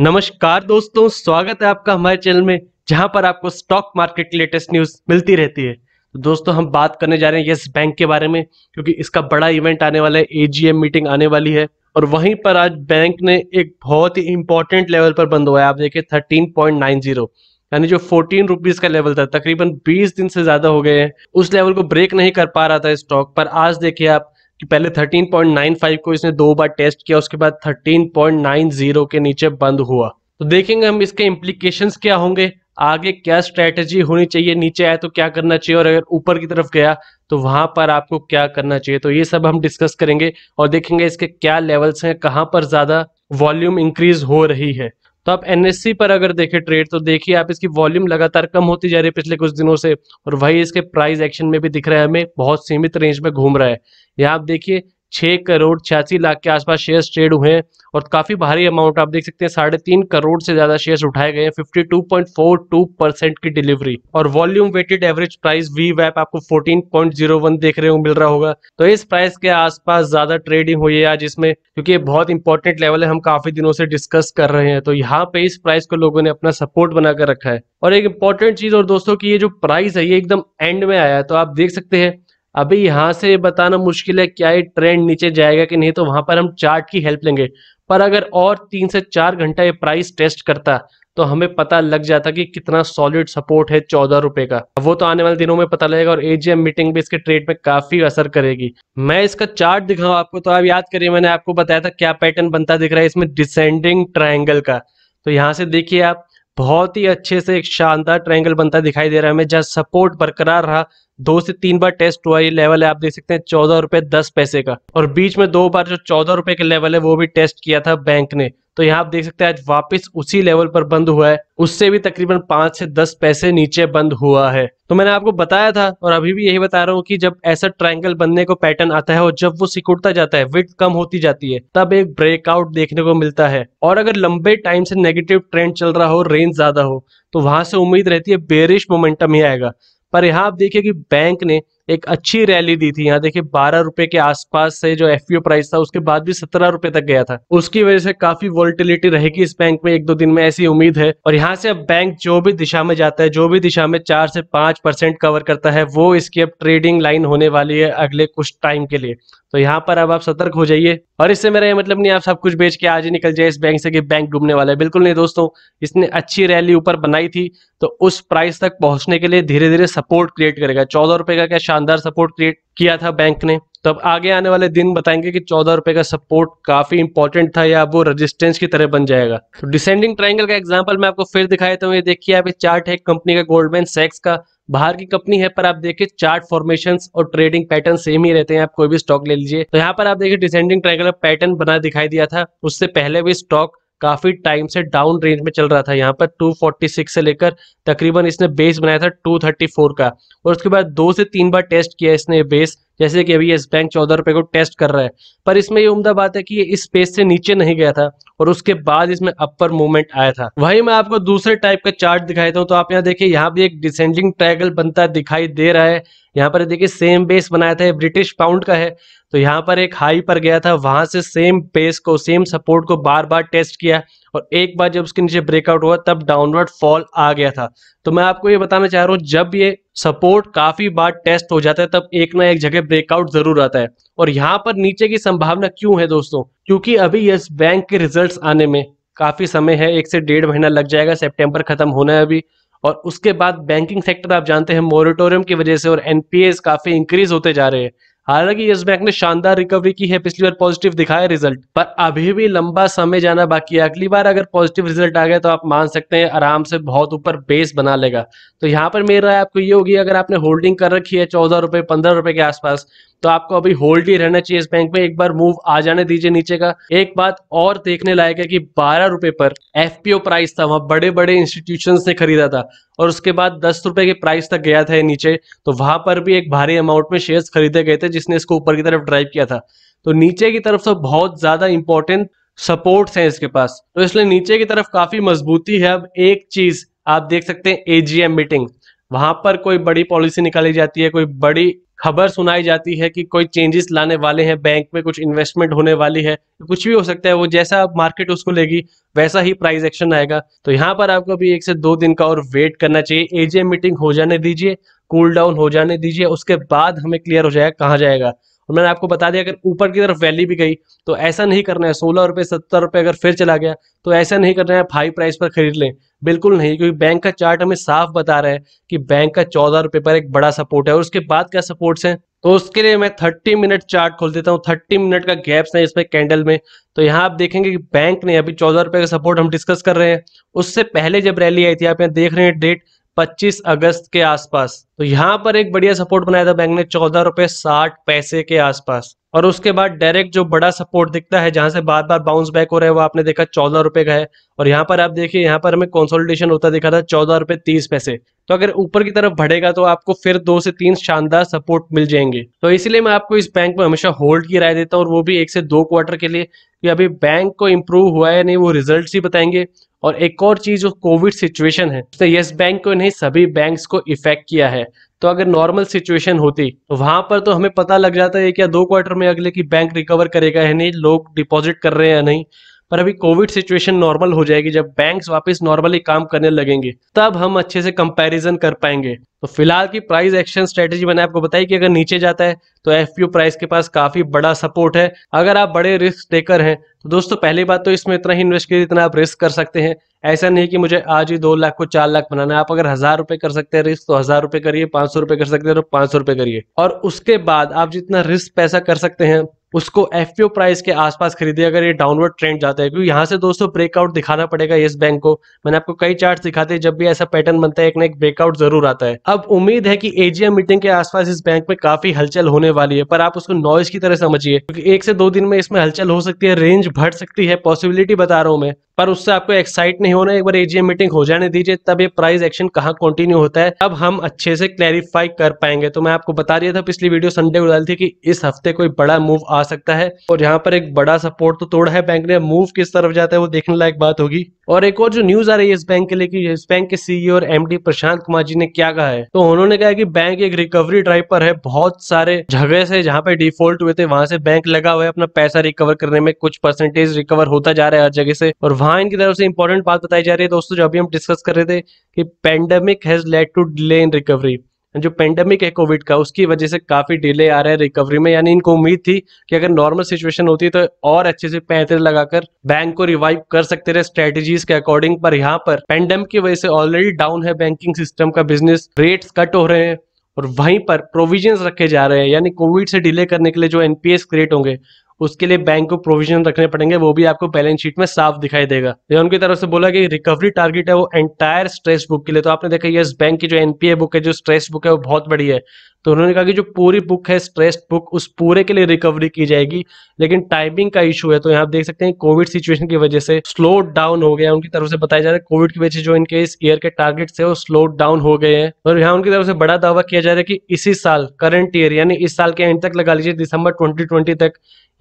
नमस्कार दोस्तों स्वागत है आपका हमारे चैनल में जहां पर आपको स्टॉक मार्केट की लेटेस्ट न्यूज मिलती रहती है तो दोस्तों हम बात करने जा रहे हैं यस बैंक के बारे में क्योंकि इसका बड़ा इवेंट आने वाला है एजीएम मीटिंग आने वाली है और वहीं पर आज बैंक ने एक बहुत ही इंपॉर्टेंट लेवल पर बंद हुआ है आप देखिए थर्टीन पॉइंट नाइन जीरो यानी जो फोर्टीन रुपीज का लेवल था तकरीबन बीस दिन से ज्यादा हो गए हैं उस लेवल को ब्रेक नहीं कर पा रहा था स्टॉक पर आज देखिए आप कि पहले 13.95 को इसने दो बार टेस्ट किया उसके बाद 13.90 के नीचे बंद हुआ तो देखेंगे हम इसके इम्प्लीकेशन क्या होंगे आगे क्या स्ट्रेटेजी होनी चाहिए नीचे आए तो क्या करना चाहिए और अगर ऊपर की तरफ गया तो वहां पर आपको क्या करना चाहिए तो ये सब हम डिस्कस करेंगे और देखेंगे इसके क्या लेवल्स हैं कहाँ पर ज्यादा वॉल्यूम इंक्रीज हो रही है तो आप एनएससी पर अगर देखें ट्रेड तो देखिए आप इसकी वॉल्यूम लगातार कम होती जा रही है पिछले कुछ दिनों से और वही इसके प्राइस एक्शन में भी दिख रहा है हमें बहुत सीमित रेंज में घूम रहा है यहाँ आप देखिए छह करोड़ छियासी लाख के आसपास शेयर्स ट्रेड हुए हैं और काफ़ी भारी अमाउंट आप देख सकते हैं साढ़े तीन करोड़ से ज़्यादा शेयर्स उठाए गए हैं 52.42 परसेंट की डिलीवरी और volume weighted average price V वैप आपको 14.01 देख रहे हो मिल रहा होगा तो इस प्राइस के आसपास ज़्यादा ट्रेडिंग हुई है आज इसमें क्योंकि ये बहुत इंपॉर्टेंट लेवल है हम काफ़ी दिनों से डिस्कस कर रहे हैं तो यहाँ पे इस प्राइस को लोगों ने अपना सपोर्ट बनाकर रखा है और एक इंपॉर्टेंट चीज़ और दोस्तों की ये जो प्राइस है ये एकदम एंड में आया है तो आप देख सकते हैं अभी यहां से बताना मुश्किल है क्या ये ट्रेंड नीचे जाएगा कि नहीं तो वहां पर हम चार्ट की हेल्प लेंगे पर अगर और तीन से चार घंटा ये प्राइस टेस्ट करता तो हमें पता लग जाता कि कितना सॉलिड सपोर्ट है चौदह रुपए का वो तो आने वाले दिनों में पता लगेगा और एजीएम मीटिंग भी इसके ट्रेड में काफी असर करेगी मैं इसका चार्ट दिखाऊं आपको तो आप याद करिए मैंने आपको बताया था क्या पैटर्न बनता दिख रहा है इसमें डिसेंडिंग ट्राइंगल का तो यहाँ से देखिए आप बहुत ही अच्छे से एक शानदार ट्रायंगल बनता दिखाई दे रहा है हमें जहाँ सपोर्ट बरकरार रहा दो से तीन बार टेस्ट हुआ ये लेवल है आप देख सकते हैं चौदह रुपए दस पैसे का और बीच में दो बार जो चौदह रुपए का लेवल है वो भी टेस्ट किया था बैंक ने तो यहाँ आप देख सकते हैं आज वापस उसी लेवल पर बंद हुआ है उससे भी तकरीबन पांच से दस पैसे नीचे बंद हुआ है तो मैंने आपको बताया था और अभी भी यही बता रहा हूँ कि जब ऐसा ट्रायंगल बनने को पैटर्न आता है और जब वो सिकुड़ता जाता है विथ कम होती जाती है तब एक ब्रेकआउट देखने को मिलता है और अगर लंबे टाइम से नेगेटिव ट्रेंड चल रहा हो रेंज ज्यादा हो तो वहां से उम्मीद रहती है बेरिश मोमेंटम ही आएगा पर यहाँ आप देखिए कि बैंक ने एक अच्छी रैली दी थी यहाँ देखिए बारह रुपए के आसपास से जो एफ प्राइस था उसके बाद भी सत्रह रुपए तक गया था उसकी वजह से काफी वोल्टिलिटी रहेगी इस बैंक में एक दो दिन में ऐसी उम्मीद है और यहाँ से अब बैंक जो भी दिशा में जाता है जो भी दिशा में चार से पांच परसेंट कवर करता है वो इसकी अब ट्रेडिंग लाइन होने वाली है अगले कुछ टाइम के लिए तो यहाँ पर अब आप सतर्क हो जाइए और इससे मेरा ये मतलब नहीं आप सब कुछ बेच के आज ही निकल जाए इस बैंक से कि बैंक डूबने वाला है बिल्कुल नहीं दोस्तों इसने अच्छी रैली ऊपर बनाई थी तो उस प्राइस तक पहुंचने के लिए धीरे धीरे सपोर्ट क्रिएट करेगा चौदह रुपए का क्या शानदार सपोर्ट क्रिएट किया था बैंक ने तो अब आगे आने वाले दिन बताएंगे कि चौदह रुपए का सपोर्ट काफी इंपॉर्टेंट था या वो रेजिस्टेंस की तरह बन जाएगा तो डिसेंडिंग ट्राइंगल का एग्जांपल मैं आपको फिर दिखाया था ये देखिए आप चार्ट है कंपनी का गोल्डमैन सेक्स का बाहर की कंपनी है पर आप देखिए चार्ट फॉर्मेशन और ट्रेडिंग पैटर्न सेम ही रहते हैं आप कोई भी स्टॉक ले लीजिए तो यहाँ पर आप देखिए डिसेंडिंग ट्राइंगल पैटर्न बना दिखाई दिया था उससे पहले भी स्टॉक काफी टाइम से डाउन रेंज में चल रहा था यहाँ पर 246 से लेकर तकरीबन इसने बेस बनाया था 234 का और उसके बाद दो से तीन बार टेस्ट किया इसने बेस जैसे कि अभी येस बैंक चौदह रुपए को टेस्ट कर रहा है पर इसमें ये उम्दा बात है कि ये इस स्पेस से नीचे नहीं गया था और उसके बाद इसमें अपर मूवमेंट आया था वही मैं आपको दूसरे टाइप का चार्ट दिखाई हूँ तो आप यहाँ देखिए यहाँ भी एक डिसेंडिंग ट्राइगल बनता दिखाई दे रहा है यहाँ पर देखिए सेम बेस बनाया था ब्रिटिश पाउंड का है तो यहाँ पर एक हाई पर गया था वहां से सेम बेस को सेम सपोर्ट को बार बार टेस्ट किया और एक बार जब उसके नीचे ब्रेकआउट हुआ तब डाउनवर्ड फॉल आ गया था तो मैं आपको ये बताना चाह रहा हूँ जब ये सपोर्ट काफी बार टेस्ट हो जाता है तब एक ना एक जगह ब्रेकआउट जरूर आता है और यहाँ पर नीचे की संभावना क्यों है दोस्तों क्योंकि अभी यस बैंक के रिजल्ट आने में काफी समय है एक से डेढ़ महीना लग जाएगा सेप्टेम्बर खत्म होना है अभी और उसके बाद बैंकिंग सेक्टर आप जानते हैं मोरिटोरियम की वजह से और एनपीएस काफी इंक्रीज होते जा रहे हैं हालांकि यस बैंक ने शानदार रिकवरी की है पिछली बार पॉजिटिव दिखाया रिजल्ट पर अभी भी लंबा समय जाना बाकी है अगली बार अगर पॉजिटिव रिजल्ट आ गया तो आप मान सकते हैं आराम से बहुत ऊपर बेस बना लेगा तो यहाँ पर मेरी राय आपको ये होगी अगर आपने होल्डिंग कर रखी है चौदह रुपये पंद्रह रुपए के आसपास तो आपको अभी होल्ड ही रहना चाहिए इस बैंक में एक बार मूव आ जाने दीजिए नीचे का एक बात और देखने लायक है कि बारह रुपए पर एफपीओ प्राइस था वहां बड़े बड़े इंस्टीट्यूशन ने खरीदा था और उसके बाद दस रुपए के प्राइस तक गया था नीचे तो वहां पर भी एक भारी अमाउंट में शेयर खरीदे गए थे जिसने इसको ऊपर की तरफ ड्राइव किया था तो नीचे की तरफ से बहुत ज्यादा इंपॉर्टेंट सपोर्ट है इसके पास तो इसलिए नीचे की तरफ काफी मजबूती है अब एक चीज आप देख सकते हैं एजीएम मीटिंग वहां पर कोई बड़ी पॉलिसी निकाली जाती है कोई बड़ी खबर सुनाई जाती है कि कोई चेंजेस लाने वाले हैं बैंक में कुछ इन्वेस्टमेंट होने वाली है कुछ भी हो सकता है वो जैसा मार्केट उसको लेगी वैसा ही प्राइस एक्शन आएगा तो यहाँ पर आपको अभी एक से दो दिन का और वेट करना चाहिए एजीएम मीटिंग हो जाने दीजिए कूल डाउन हो जाने दीजिए उसके बाद हमें क्लियर हो जाएगा कहाँ जाएगा और मैंने आपको बता दिया अगर ऊपर की तरफ वैली भी गई तो ऐसा नहीं करना है सोलह रुपये सत्तर रुपये अगर फिर चला गया तो ऐसा नहीं करना है हाई प्राइस पर खरीद लें बिल्कुल नहीं क्योंकि बैंक का चार्ट हमें साफ बता रहा है कि बैंक का चौदह रुपये पर एक बड़ा सपोर्ट है और उसके बाद क्या सपोर्ट्स हैं तो उसके लिए मैं थर्टी मिनट चार्ट खोल देता हूँ थर्टी मिनट का गैप्स है इसमें कैंडल में तो यहाँ आप देखेंगे कि बैंक ने अभी चौदह रुपये का सपोर्ट हम डिस्कस कर रहे हैं उससे पहले जब रैली आई थी आप यहाँ देख रहे हैं डेट 25 अगस्त के आसपास तो यहाँ पर एक बढ़िया सपोर्ट बनाया था बैंक ने चौदह रुपए साठ पैसे के आसपास और उसके बाद डायरेक्ट जो बड़ा सपोर्ट दिखता है जहां से बार बार बाउंस बैक हो रहा है वो आपने देखा चौदह रुपए का है और यहाँ पर आप देखिए यहाँ पर हमें कंसोलिडेशन होता दिखा था चौदह रुपए तीस पैसे तो अगर ऊपर की तरफ बढ़ेगा तो आपको फिर दो से तीन शानदार सपोर्ट मिल जाएंगे तो इसलिए मैं आपको इस बैंक में हमेशा होल्ड की राय देता हूँ और वो भी एक से दो क्वार्टर के लिए कि अभी बैंक को इम्प्रूव हुआ है नहीं वो रिजल्ट ही बताएंगे और एक और चीज जो कोविड सिचुएशन है तो यस बैंक को नहीं सभी बैंक्स को इफेक्ट किया है तो अगर नॉर्मल सिचुएशन होती तो वहां पर तो हमें पता लग जाता है क्या दो क्वार्टर में अगले की बैंक रिकवर करेगा या नहीं लोग डिपॉजिट कर रहे हैं या नहीं पर अभी कोविड सिचुएशन नॉर्मल हो जाएगी जब बैंक्स वापस नॉर्मली काम करने लगेंगे तब हम अच्छे से कंपैरिजन कर पाएंगे तो फिलहाल की प्राइस एक्शन स्ट्रेटेजी मैंने आपको बताई कि अगर नीचे जाता है तो एफ प्राइस के पास काफी बड़ा सपोर्ट है अगर आप बड़े रिस्क टेकर हैं तो दोस्तों पहली बात तो इसमें इतना ही इन्वेस्ट करिए इतना आप रिस्क कर सकते हैं ऐसा नहीं कि मुझे आज ही दो लाख को चार लाख बनाना है आप अगर हजार रुपए कर सकते हैं रिस्क तो हजार रुपए करिए पांच सौ रुपए कर सकते हैं तो पांच सौ रुपए करिए और उसके बाद आप जितना रिस्क पैसा कर सकते हैं उसको एफ प्राइस के आसपास खरीदे अगर ये डाउनवर्ड ट्रेंड जाता है क्योंकि यहाँ से दोस्तों ब्रेकआउट दिखाना पड़ेगा इस बैंक को मैंने आपको कई चार्ट दिखाते जब भी ऐसा पैटर्न बनता है एक ना एक ब्रेकआउट जरूर आता है अब उम्मीद है कि एजीएम मीटिंग के आसपास इस बैंक में काफी हलचल होने वाली है पर आप उसको नॉइज की तरह समझिए क्योंकि एक से दो दिन में इसमें हलचल हो सकती है रेंज बढ़ सकती है पॉसिबिलिटी बता रहा हूँ मैं पर उससे आपको एक्साइट नहीं होना एक बार एजीएम मीटिंग हो जाने दीजिए तब ये प्राइस एक्शन कहाँ कंटिन्यू होता है अब हम अच्छे से क्लैरिफाई कर पाएंगे तो मैं आपको बता दिया था पिछली वीडियो संडे को डाली थी कि इस हफ्ते कोई बड़ा मूव आ आ सकता है और यहाँ पर एक बड़ा सपोर्ट तो तोड़ा है बैंक ने मूव किस तरफ जाता है वो देखने लायक बात होगी और एक और जो न्यूज आ रही है इस बैंक के लिए कि इस बैंक के सीईओ e और एमडी प्रशांत कुमार जी ने क्या कहा है तो उन्होंने कहा कि बैंक एक रिकवरी ड्राइव पर है बहुत सारे जगह से जहाँ पे डिफॉल्ट हुए थे वहां से बैंक लगा हुआ है अपना पैसा रिकवर करने में कुछ परसेंटेज रिकवर होता जा रहा है हर जगह से और वहां इनकी तरफ से इंपॉर्टेंट बात बताई जा रही है दोस्तों जो अभी हम डिस्कस कर रहे थे कि pandemic has led to delay in recovery जो पेंडेमिक है कोविड का उसकी वजह से काफी डिले आ रहा है रिकवरी में यानी इनको उम्मीद थी कि अगर नॉर्मल सिचुएशन होती तो और अच्छे से पैंतरे लगाकर बैंक को रिवाइव कर सकते रहे स्ट्रेटेजीज के अकॉर्डिंग पर यहाँ पर पेंडेमिक की वजह से ऑलरेडी डाउन है बैंकिंग सिस्टम का बिजनेस रेट्स कट हो रहे हैं और वहीं पर प्रोविजंस रखे जा रहे हैं यानी कोविड से डिले करने के लिए जो एनपीएस क्रिएट होंगे उसके लिए बैंक को प्रोविजन रखने पड़ेंगे वो भी आपको बैलेंस शीट में साफ दिखाई देगा रेवन उनकी तरफ से बोला कि रिकवरी टारगेट है वो एंटायर स्ट्रेस बुक के लिए तो आपने देखा यस बैंक की जो एनपीए बुक है जो स्ट्रेस बुक है वो बहुत बड़ी है तो उन्होंने कहा कि जो पूरी बुक है स्ट्रेस्ड बुक उस पूरे के लिए रिकवरी की जाएगी लेकिन टाइमिंग का इशू है तो यहाँ देख सकते हैं कोविड सिचुएशन की वजह से स्लो डाउन हो गया उनकी तरफ से बताया जा रहा है कोविड की वजह से जो इनके इस ईयर के टारगेट्स है वो स्लो डाउन हो गए हैं और यहाँ उनकी तरफ से बड़ा दावा किया जा रहा है कि इसी साल करंट ईयर यानी इस साल के एंड तक लगा लीजिए दिसंबर ट्वेंटी तक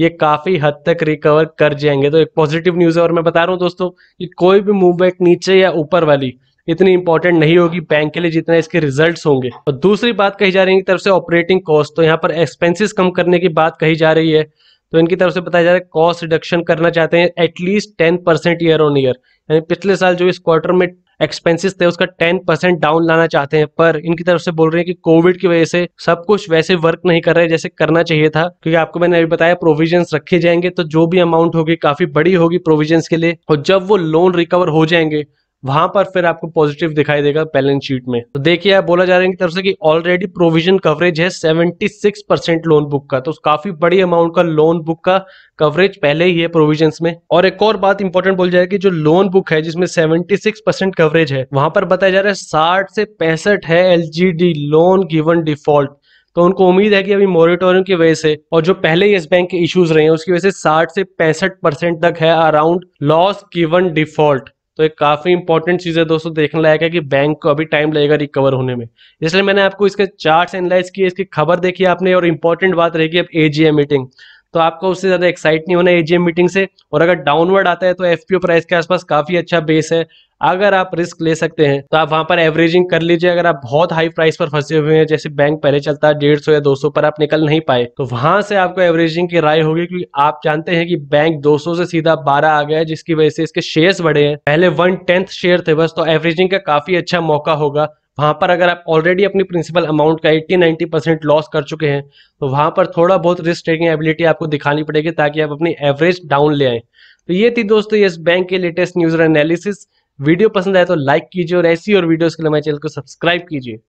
ये काफी हद तक रिकवर कर जाएंगे तो एक पॉजिटिव न्यूज है और मैं बता रहा हूँ दोस्तों कि कोई भी मूवमेंट नीचे या ऊपर वाली इतनी इंपॉर्टेंट नहीं होगी बैंक के लिए जितना इसके रिजल्ट होंगे और दूसरी बात कही जा रही है तरफ से ऑपरेटिंग कॉस्ट तो यहाँ पर एक्सपेंसिस कम करने की बात कही जा रही है तो इनकी तरफ से बताया जा रहा है कॉस्ट रिडक्शन करना चाहते हैं at least ten percent year on year यानी पिछले साल जो इस क्वार्टर में एक्सपेंसेस थे उसका टेन परसेंट डाउन लाना चाहते हैं पर इनकी तरफ से बोल रहे हैं कि कोविड की वजह से सब कुछ वैसे वर्क नहीं कर रहे जैसे करना चाहिए था क्योंकि आपको मैंने अभी बताया प्रोविजन रखे जाएंगे तो जो भी अमाउंट होगी काफी बड़ी होगी प्रोविजन के लिए और जब वो लोन रिकवर हो जाएंगे वहां पर फिर आपको पॉजिटिव दिखाई देगा बैलेंस शीट में तो देखिए बोला जा रहा है की तरफ से कि ऑलरेडी प्रोविजन कवरेज है 76 परसेंट लोन बुक का तो काफी बड़ी अमाउंट का लोन बुक का कवरेज पहले ही है प्रोविजन में और एक और बात इंपॉर्टेंट बोल जाए कि जो लोन बुक है जिसमें 76 परसेंट कवरेज है वहां पर बताया जा रहा है साठ से पैंसठ है एल लोन गिवन डिफॉल्ट तो उनको उम्मीद है कि अभी मॉरिटोरियम की वजह से और जो पहले येस बैंक के इश्यूज रहे हैं उसकी वजह से 60 से पैंसठ परसेंट तक है अराउंड लॉस गिवन डिफॉल्ट तो एक काफ़ी इंपॉर्टेंट चीज़ है दोस्तों देखने लायक है कि बैंक को अभी टाइम लगेगा रिकवर होने में इसलिए मैंने आपको इसके चार्ट्स एनालाइज किए इसकी खबर देखी आपने और इंपॉर्टेंट बात रहेगी अब एजीएम मीटिंग तो आपको उससे ज़्यादा एक्साइट नहीं होना एजीएम मीटिंग से और अगर डाउनवर्ड आता है तो एफपीओ प्राइस के आसपास काफ़ी अच्छा बेस है अगर आप रिस्क ले सकते हैं तो आप वहां पर एवरेजिंग कर लीजिए अगर आप बहुत हाई प्राइस पर फंसे हुए हैं जैसे बैंक पहले चलता है डेढ़ या दो पर आप निकल नहीं पाए तो वहां से आपको एवरेजिंग की राय होगी क्योंकि आप जानते हैं कि बैंक दो से सीधा बारह आ गया है जिसकी वजह से इसके शेयर बढ़े हैं पहले वन टेंथ शेयर थे बस तो एवरेजिंग का काफी अच्छा मौका होगा वहां पर अगर आप ऑलरेडी अपनी प्रिंसिपल अमाउंट का 80-90 परसेंट लॉस कर चुके हैं तो वहां पर थोड़ा बहुत रिस्क टेकिंग एबिलिटी आपको दिखानी पड़ेगी ताकि आप अपनी एवरेज डाउन ले आए तो ये थी दोस्तों ये बैंक के लेटेस्ट न्यूज एनालिसिस वीडियो पसंद आए तो लाइक कीजिए और ऐसी और वीडियोस के लिए हमारे चैनल को सब्सक्राइब कीजिए